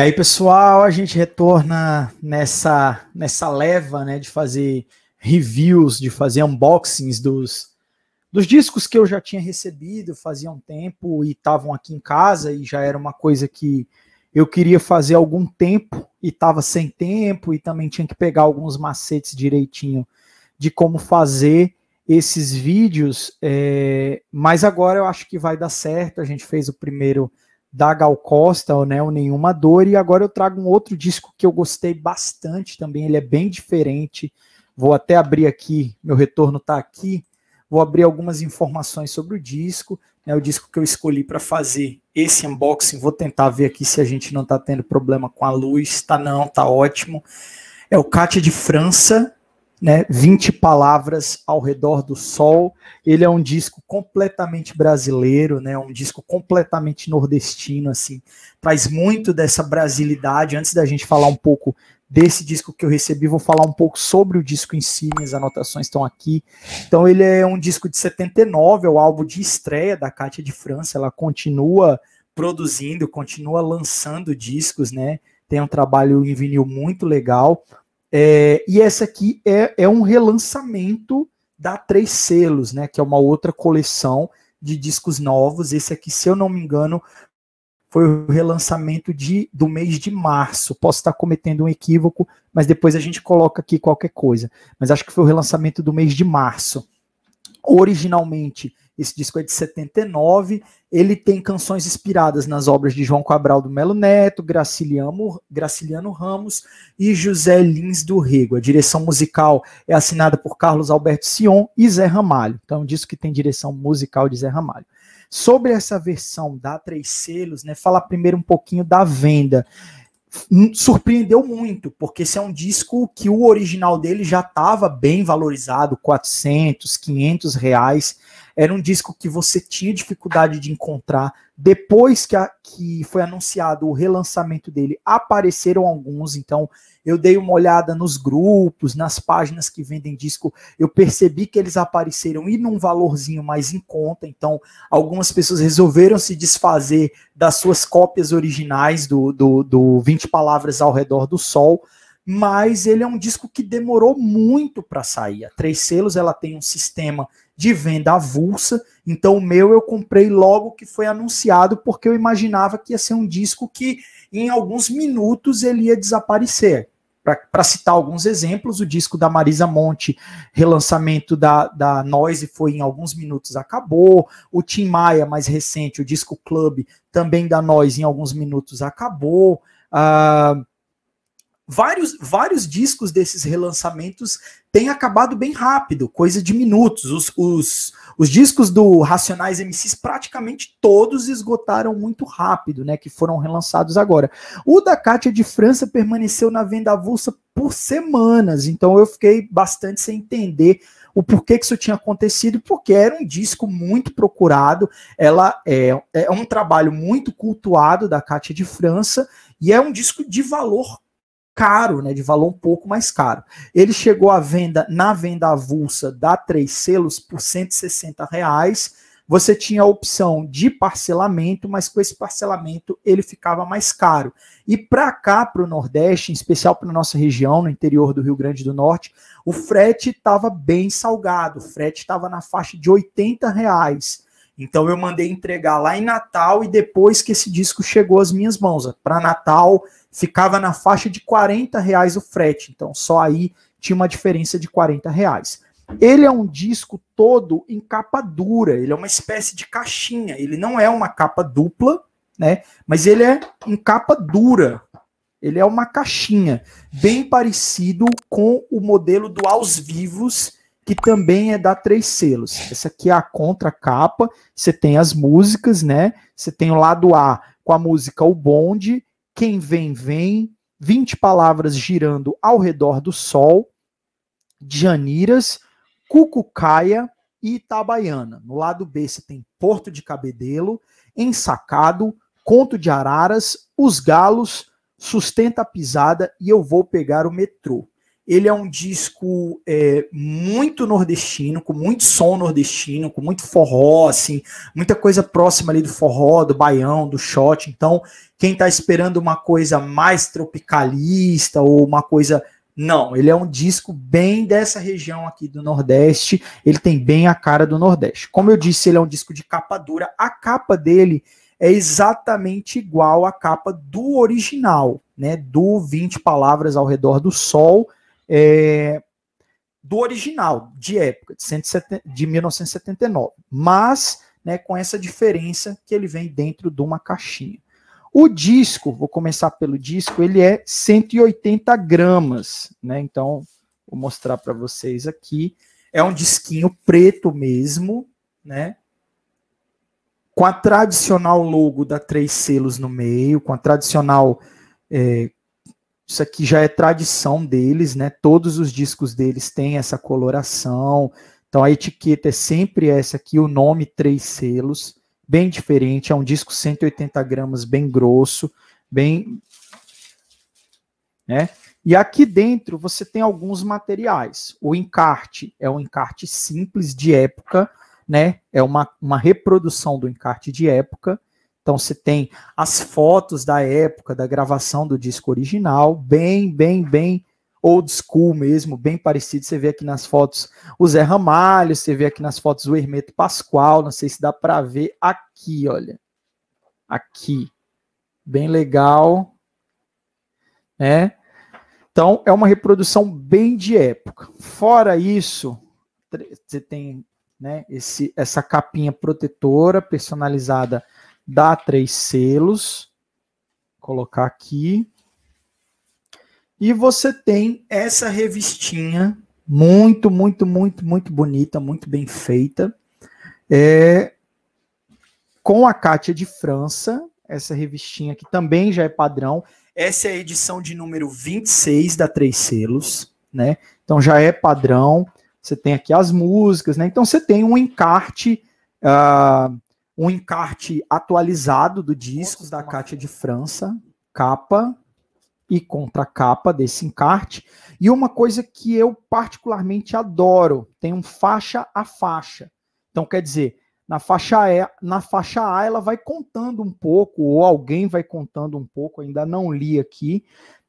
E aí, pessoal, a gente retorna nessa, nessa leva né, de fazer reviews, de fazer unboxings dos, dos discos que eu já tinha recebido fazia um tempo e estavam aqui em casa e já era uma coisa que eu queria fazer algum tempo e estava sem tempo e também tinha que pegar alguns macetes direitinho de como fazer esses vídeos, é, mas agora eu acho que vai dar certo. A gente fez o primeiro da Gal Costa, né, o Nenhuma Dor, e agora eu trago um outro disco que eu gostei bastante também, ele é bem diferente. Vou até abrir aqui, meu retorno está aqui. Vou abrir algumas informações sobre o disco, né, o disco que eu escolhi para fazer esse unboxing. Vou tentar ver aqui se a gente não está tendo problema com a luz. Tá não, tá ótimo. É o Cátia de França, né, 20 palavras ao redor do sol. Ele é um disco completamente brasileiro, né, um disco completamente nordestino, assim, traz muito dessa brasilidade. Antes da gente falar um pouco desse disco que eu recebi, vou falar um pouco sobre o disco em si, minhas anotações estão aqui. Então ele é um disco de 79, é o álbum de estreia da Kátia de França, ela continua produzindo, continua lançando discos, né? Tem um trabalho em vinil muito legal. É, e essa aqui é, é um relançamento da Três Selos, né? Que é uma outra coleção de discos novos. Esse aqui, se eu não me engano, foi o relançamento de, do mês de março. Posso estar cometendo um equívoco, mas depois a gente coloca aqui qualquer coisa. Mas acho que foi o relançamento do mês de março. Originalmente esse disco é de 79. Ele tem canções inspiradas nas obras de João Cabral do Melo Neto, Graciliano, Graciliano Ramos e José Lins do Rego. A direção musical é assinada por Carlos Alberto Sion e Zé Ramalho. Então, é um disco que tem direção musical de Zé Ramalho. Sobre essa versão da Três Selos, né, falar primeiro um pouquinho da venda surpreendeu muito, porque esse é um disco que o original dele já estava bem valorizado, 400, 500 reais. Era um disco que você tinha dificuldade de encontrar depois que, a, que foi anunciado o relançamento dele, apareceram alguns, então eu dei uma olhada nos grupos, nas páginas que vendem disco, eu percebi que eles apareceram e num valorzinho mais em conta, então algumas pessoas resolveram se desfazer das suas cópias originais do, do, do 20 Palavras ao Redor do Sol, mas ele é um disco que demorou muito para sair. A Três Selos ela tem um sistema de venda avulsa, então o meu eu comprei logo que foi anunciado, porque eu imaginava que ia ser um disco que em alguns minutos ele ia desaparecer. Para citar alguns exemplos, o disco da Marisa Monte, relançamento da, da Noise, foi em alguns minutos acabou. O Tim Maia, mais recente, o disco Club, também da Noise, em alguns minutos acabou. Ah, vários, vários discos desses relançamentos têm acabado bem rápido, coisa de minutos. Os, os, os discos do Racionais MCs praticamente todos esgotaram muito rápido, né? Que foram relançados agora. O da Kátia de França permaneceu na venda avulsa por semanas, então eu fiquei bastante sem entender o porquê que isso tinha acontecido, porque era um disco muito procurado, ela é, é um trabalho muito cultuado da Kátia de França, e é um disco de valor caro, né, de valor um pouco mais caro. Ele chegou à venda, na venda avulsa da Três Selos, por 160 reais. Você tinha a opção de parcelamento, mas com esse parcelamento ele ficava mais caro. E para cá, para o Nordeste, em especial para nossa região, no interior do Rio Grande do Norte, o frete estava bem salgado. O frete estava na faixa de 80 reais. Então eu mandei entregar lá em Natal e depois que esse disco chegou às minhas mãos. Para Natal, ficava na faixa de 40 reais o frete. Então, só aí tinha uma diferença de 40 reais. Ele é um disco todo em capa dura, ele é uma espécie de caixinha, ele não é uma capa dupla, né? Mas ele é em capa dura. Ele é uma caixinha, bem parecido com o modelo do Aos Vivos, que também é da Três Selos. Essa aqui é a contracapa, você tem as músicas, né? Você tem o lado A com a música O Bonde quem vem, vem, 20 palavras girando ao redor do sol, Janiras, Cucucaia e Itabaiana. No lado B você tem Porto de Cabedelo, Ensacado, Conto de Araras, Os Galos, Sustenta a Pisada e Eu Vou Pegar o Metrô. Ele é um disco é, muito nordestino, com muito som nordestino, com muito forró, assim, muita coisa próxima ali do forró, do baião, do shot. Então, quem está esperando uma coisa mais tropicalista ou uma coisa não, ele é um disco bem dessa região aqui do Nordeste. Ele tem bem a cara do Nordeste. Como eu disse, ele é um disco de capa dura. A capa dele é exatamente igual à capa do original, né? Do 20 Palavras ao Redor do Sol, é, do original, de época, de, 170, de 1979, mas né, com essa diferença que ele vem dentro de uma caixinha. O disco, vou começar pelo disco, ele é 180 gramas, né? Então, vou mostrar para vocês aqui. É um disquinho preto mesmo, né? Com a tradicional logo da Três Selos no meio, com a tradicional é, isso aqui já é tradição deles, né? Todos os discos deles têm essa coloração. Então a etiqueta é sempre essa aqui, o nome três selos, bem diferente. É um disco 180 gramas, bem grosso, bem, né? E aqui dentro você tem alguns materiais. O encarte é um encarte simples de época, né? É uma, uma reprodução do encarte de época. Então você tem as fotos da época da gravação do disco original, bem, bem, bem old school mesmo, bem parecido. Você vê aqui nas fotos o Zé Ramalho, você vê aqui nas fotos o Hermeto Pascoal, não sei se dá para ver aqui, olha. Aqui. Bem legal. Né? Então é uma reprodução bem de época. Fora isso, você tem né, esse, essa capinha protetora personalizada dá três selos, colocar aqui. E você tem essa revistinha muito, muito, muito, muito bonita, muito bem feita. É, com a Kátia de França, essa revistinha que também já é padrão. Essa é a edição de número 26 da Três Selos, né? Então já é padrão. Você tem aqui as músicas, né? Então você tem um encarte uh, um encarte atualizado do disco da Cátia de França, capa e contracapa desse encarte, e uma coisa que eu particularmente adoro, tem um faixa a faixa. Então quer dizer, na faixa A, na faixa A ela vai contando um pouco, ou alguém vai contando um pouco, ainda não li aqui,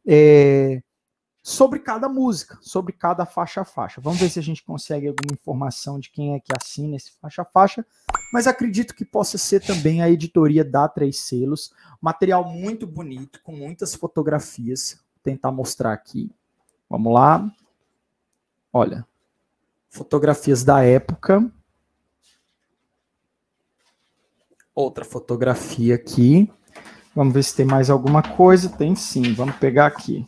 é, sobre cada música, sobre cada faixa a faixa. Vamos ver se a gente consegue alguma informação de quem é que assina esse faixa a faixa, mas acredito que possa ser também a editoria da Três Selos. Material muito bonito, com muitas fotografias. Vou tentar mostrar aqui. Vamos lá. Olha, fotografias da época. Outra fotografia aqui. Vamos ver se tem mais alguma coisa. Tem sim, vamos pegar aqui.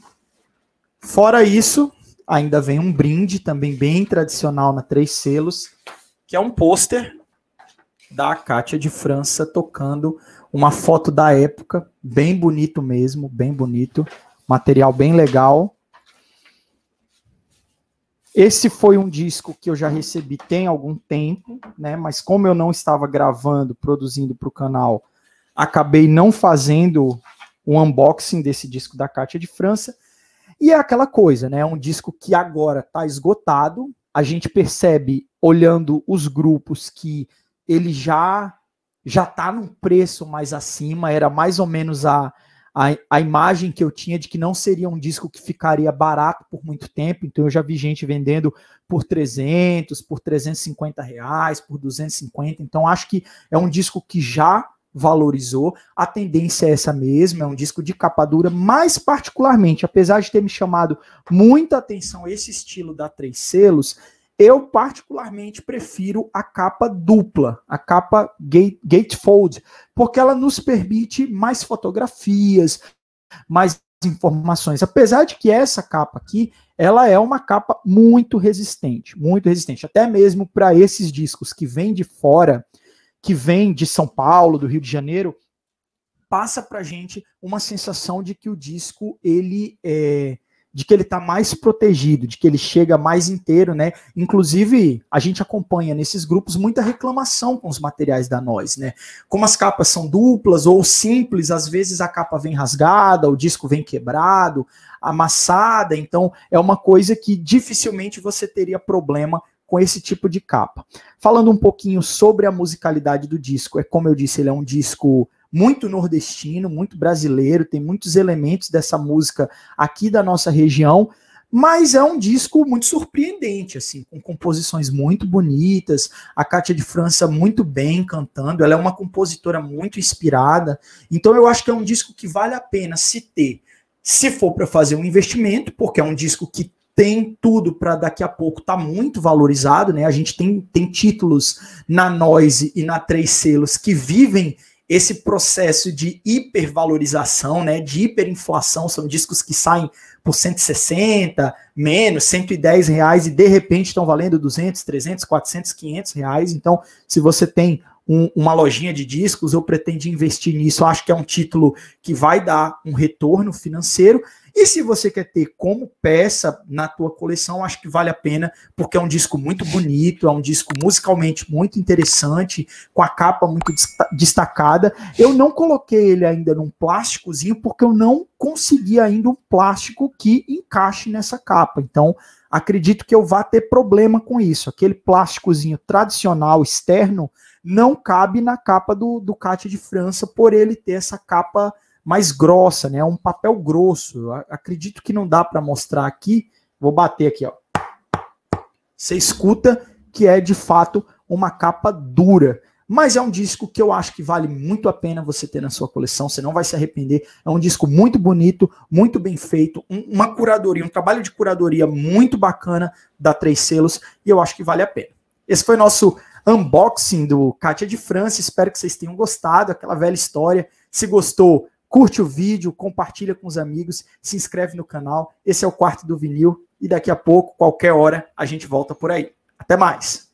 Fora isso, ainda vem um brinde, também bem tradicional na Três Selos, que é um pôster da Kátia de França tocando uma foto da época, bem bonito mesmo, bem bonito, material bem legal. Esse foi um disco que eu já recebi tem algum tempo, né? Mas como eu não estava gravando, produzindo para o canal, acabei não fazendo o unboxing desse disco da Kátia de França. E é aquela coisa, né? É um disco que agora está esgotado. A gente percebe, olhando os grupos, que ele já já está num preço mais acima. Era mais ou menos a, a, a, imagem que eu tinha de que não seria um disco que ficaria barato por muito tempo, então eu já vi gente vendendo por 300, por 350 reais, por 250, então acho que é um disco que já valorizou. A tendência é essa mesma, é um disco de capa dura, mais particularmente, apesar de ter me chamado muita atenção esse estilo da Três Selos, eu particularmente prefiro a capa dupla, a capa gate, gatefold, porque ela nos permite mais fotografias, mais informações. Apesar de que essa capa aqui, ela é uma capa muito resistente, muito resistente, até mesmo para esses discos que vêm de fora, que vem de São Paulo, do Rio de Janeiro, passa a gente uma sensação de que o disco ele é de que ele está mais protegido, de que ele chega mais inteiro, né? Inclusive, a gente acompanha nesses grupos muita reclamação com os materiais da Nós, né? Como as capas são duplas ou simples, às vezes a capa vem rasgada, o disco vem quebrado, amassada, então é uma coisa que dificilmente você teria problema com esse tipo de capa. Falando um pouquinho sobre a musicalidade do disco, é como eu disse, ele é um disco muito nordestino, muito brasileiro, tem muitos elementos dessa música aqui da nossa região, mas é um disco muito surpreendente, assim, com composições muito bonitas, a Cátia de França muito bem cantando, ela é uma compositora muito inspirada, então eu acho que é um disco que vale a pena se ter, se for para fazer um investimento, porque é um disco que tem tudo para daqui a pouco estar tá muito valorizado, né? A gente tem, tem títulos na Noise e na Três Selos que vivem esse processo de hipervalorização, né, de hiperinflação, são discos que saem por 160, menos, 110 reais e de repente estão valendo 200, 300, 400, 500 reais. Então, se você tem um, uma lojinha de discos, eu pretendo investir nisso. acho que é um título que vai dar um retorno financeiro e se você quer ter como peça na tua coleção, acho que vale a pena, porque é um disco muito bonito, é um disco musicalmente muito interessante, com a capa muito destacada. Eu não coloquei ele ainda num plásticozinho, porque eu não consegui ainda um plástico que encaixe nessa capa. Então, acredito que eu vá ter problema com isso. Aquele plásticozinho tradicional externo não cabe na capa do, do de França, por ele ter essa capa mais grossa, né? É um papel grosso. Eu acredito que não dá para mostrar aqui. Vou bater aqui, ó. Você escuta que é de fato uma capa dura. Mas é um disco que eu acho que vale muito a pena você ter na sua coleção, você não vai se arrepender. É um disco muito bonito, muito bem feito, um, uma curadoria, um trabalho de curadoria muito bacana da Três Selos, e eu acho que vale a pena. Esse foi nosso unboxing do Kátia de França, espero que vocês tenham gostado, aquela velha história. Se gostou, Curte o vídeo, compartilha com os amigos, se inscreve no canal. Esse é o quarto do vinil e daqui a pouco, qualquer hora, a gente volta por aí. Até mais!